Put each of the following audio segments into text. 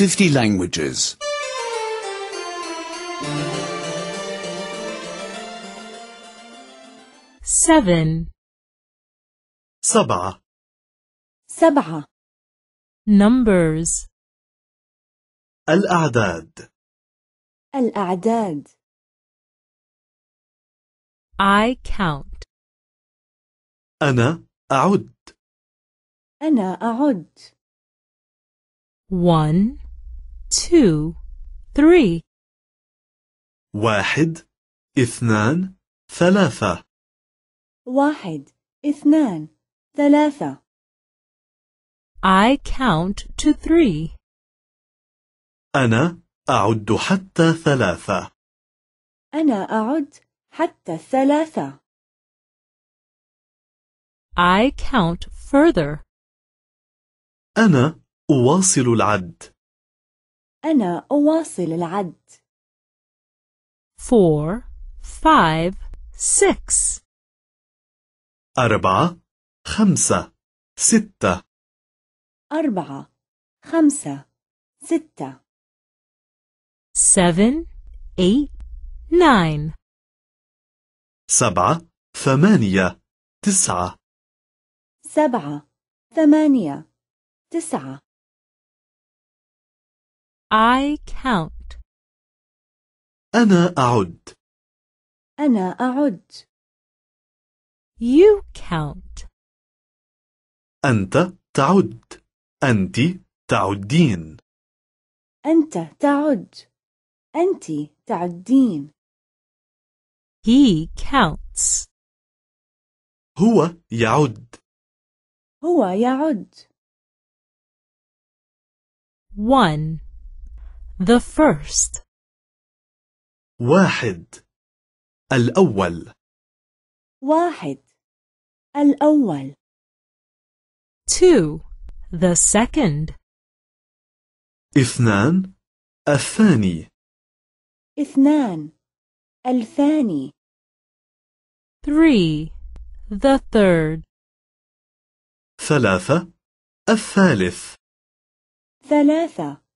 50 languages. 7 سبعة سبعة Numbers الأعداد الأعداد I count أنا أعد أنا أعد 1 two, three. واحد اثنان ثلاثة واحد اثنان ثلاثة I count to three. أنا أعد حتى ثلاثة أنا أعد حتى ثلاثة I count further. أنا أواصل العد. أنا أواصل العد. four, five, six. أربعة, خمسة, ستة. أربعة, خمسة, ستة. seven, eight, nine. سبعة, ثمانية, تسعة. سبعة, ثمانية, تسعة. I count. أنا أعد. أنا أعد. You count. أنت تعد. أنت تعدين. أنت تعد. أنت تعدين. He counts. هو يعد. هو يعد. 1 the first. واحد الأول واحد الأول two the second اثنان الثاني اثنان الثاني three the third ثلاثة الثالث ثلاثة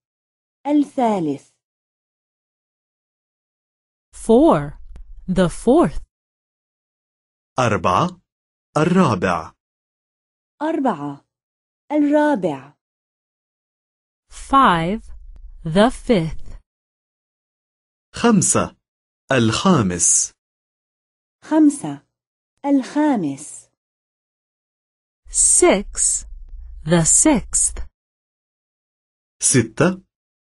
الثالث four the fourth أربعة الرابع أربعة الرابع five the fifth خمسة الخامس خمسة الخامس six the sixth ستة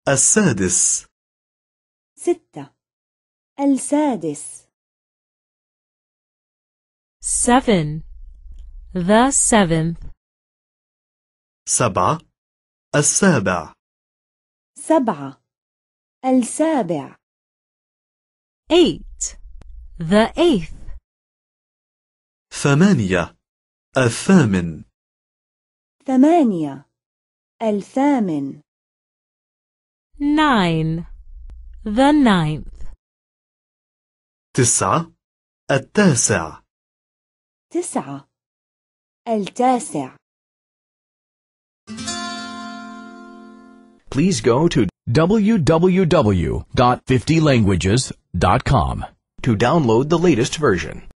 السادس ستة السادس seven the seventh سبعة السابع سبعة السابع eight the eighth ثمانية الثامن ثمانية الثامن nine the ninth تسعة التاسع تسعة التاسع Please go to www.50languages.com to download the latest version.